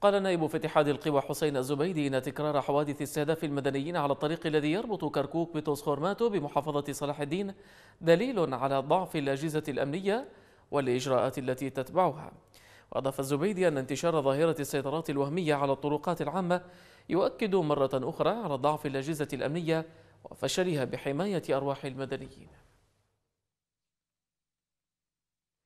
قال نائب في اتحاد القوى حسين الزبيدي ان تكرار حوادث استهداف المدنيين على الطريق الذي يربط كركوك بتوسخورماتو بمحافظه صلاح الدين دليل على ضعف الاجهزه الامنيه والاجراءات التي تتبعها. واضاف الزبيدي ان انتشار ظاهره السيطرات الوهميه على الطرقات العامه يؤكد مره اخرى على ضعف الاجهزه الامنيه وفشلها بحمايه ارواح المدنيين.